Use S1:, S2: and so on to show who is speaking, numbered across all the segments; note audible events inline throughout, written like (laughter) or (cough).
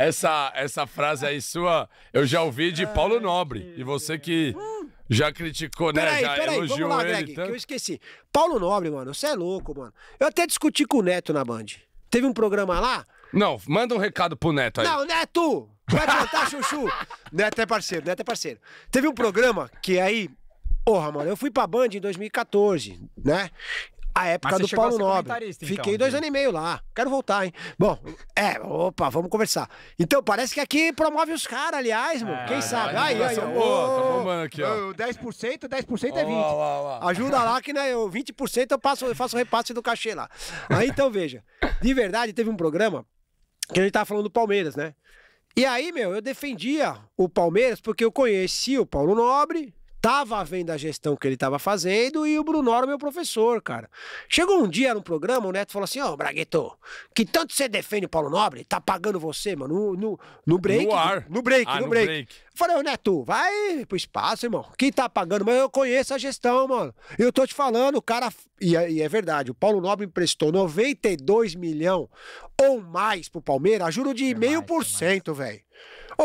S1: essa, essa frase aí sua, eu já ouvi de Paulo Nobre. E você que já criticou, né? Peraí, já elogiou vamos lá, ele. Greg, tanto. eu esqueci. Paulo Nobre, mano, você é louco, mano. Eu até discuti com o Neto na Band. Teve um programa lá. Não, manda um recado pro Neto aí. Não, Neto! Vai plantar chuchu! (laughs) Neto é parceiro, Neto é parceiro. Teve um programa que aí Porra, mano, eu fui pra Band em 2014, né? a época do Paulo Nobre. Então, Fiquei dois anos e meio lá. Quero voltar, hein? Bom, é, opa, vamos conversar. Então, parece que aqui promove os caras, aliás, mano. É, Quem sabe? Aí, aí, ó. Boa, tá bombando aqui, ó. 10%, 10% é 20%. Ó, ó, ó. Ajuda lá que né, eu, 20% eu, passo, eu faço o repasse do cachê lá. Aí, então, veja. De verdade, teve um programa que a gente tava falando do Palmeiras, né? E aí, meu, eu defendia o Palmeiras porque eu conheci o Paulo Nobre, Tava vendo a gestão que ele tava fazendo e o Bruno era meu professor, cara. Chegou um dia no programa, o Neto falou assim: Ó, oh, Bragueto, que tanto você defende o Paulo Nobre, tá pagando você, mano, no, no, no break. No ar. No break, ah, no, no break. break. falei, ô Neto, vai pro espaço, irmão. Quem tá pagando? Mas eu conheço a gestão, mano. Eu tô te falando, o cara. E é, e é verdade, o Paulo Nobre emprestou 92 milhões ou mais pro Palmeiras, juro de é é meio por cento, velho.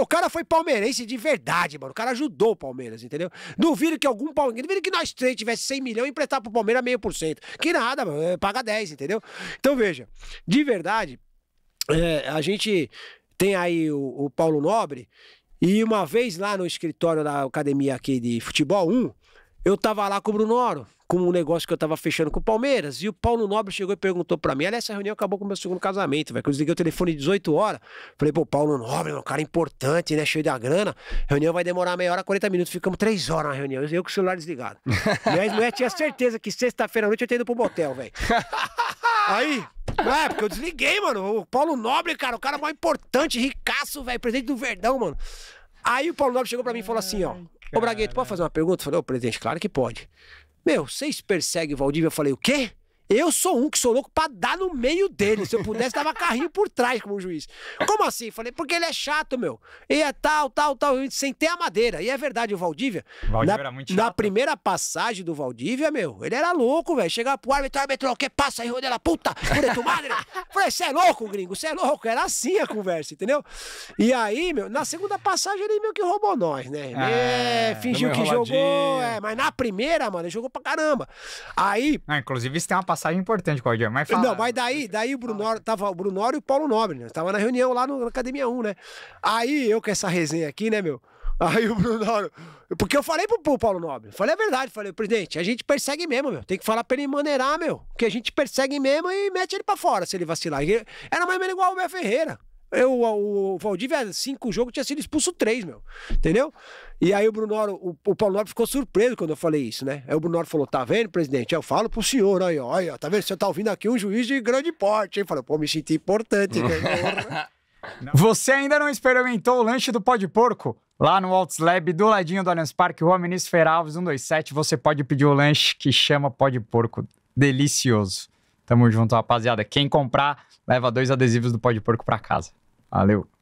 S1: O cara foi palmeirense de verdade, mano. O cara ajudou o Palmeiras, entendeu? Duvido que algum palmeirense. Duvido que nós três tivesse 100 milhões e emprestar pro Palmeiras meio por cento. Que nada, mano. É, paga 10, entendeu? Então veja, de verdade, é, a gente tem aí o, o Paulo Nobre. E uma vez lá no escritório da academia aqui de futebol 1, eu tava lá com o Bruno Oro com um negócio que eu tava fechando com o Palmeiras. E o Paulo Nobre chegou e perguntou para mim. olha essa reunião acabou com o meu segundo casamento, velho. Que eu desliguei o telefone 18 horas. Falei, pô, Paulo Nobre, um cara importante, né? Cheio da grana. reunião vai demorar meia hora, 40 minutos. Ficamos três horas na reunião. Eu com o celular desligado. e Minha mulher tinha certeza que sexta-feira à noite eu tenho ido pro motel, velho. (laughs) Aí, é, porque eu desliguei, mano. O Paulo Nobre, cara, o cara mais importante, ricaço, velho, presidente do Verdão, mano. Aí o Paulo Nobre chegou pra mim e falou assim, ó. Ô Bragueto, pode fazer uma pergunta? Eu falei, ô presidente, claro que pode. Meu, vocês perseguem o Valdívia? Eu falei, o quê? Eu sou um que sou louco pra dar no meio dele. Se eu pudesse, dava carrinho por trás como juiz. Como assim? Falei, porque ele é chato, meu. E é tal, tal, tal. Sem ter a madeira. E é verdade, o Valdívia. Valdívia na, era muito chato. Na primeira passagem do Valdívia, meu, ele era louco, velho. Chegava pro árbitro, árbitro, que passa aí, rodela puta, por tu madre. (laughs) Falei, você é louco, gringo, você é louco. Era assim a conversa, entendeu? E aí, meu, na segunda passagem ele meio que roubou nós, né? É, é fingiu que jogou, é, mas na primeira, mano, ele jogou pra caramba. Aí. Ah, inclusive, isso tem uma passagem é importante com mas fala. Não, mas daí, daí o Brunório, tava o e o Paulo Nobre, né? Tava na reunião lá no, na Academia 1, né? Aí eu com essa resenha aqui, né, meu? Aí o Brunório. Porque eu falei pro, pro Paulo Nobre, falei a verdade, falei, presidente, a gente persegue mesmo, meu. Tem que falar pra ele maneirar, meu. Que a gente persegue mesmo e mete ele pra fora se ele vacilar. Era mais ou menos igual o Bé Ferreira. Eu, o, o Valdívia, cinco jogos, tinha sido expulso três, meu. Entendeu? E aí o Bruno o, o Paulo Nobre ficou surpreso quando eu falei isso, né? Aí o Brunoro falou: tá vendo, presidente? Eu falo pro senhor, aí, olha tá vendo? Você tá ouvindo aqui um juiz de grande porte, hein? Falou, pô, me senti importante. (laughs) Você ainda não experimentou o lanche do pó de porco? Lá no Alts Lab, do ladinho do Allianz Parque, Rua Ministro Feralves, 127, você pode pedir o lanche que chama pó de porco. Delicioso. Tamo junto, rapaziada. Quem comprar, leva dois adesivos do Pó de Porco pra casa. Valeu.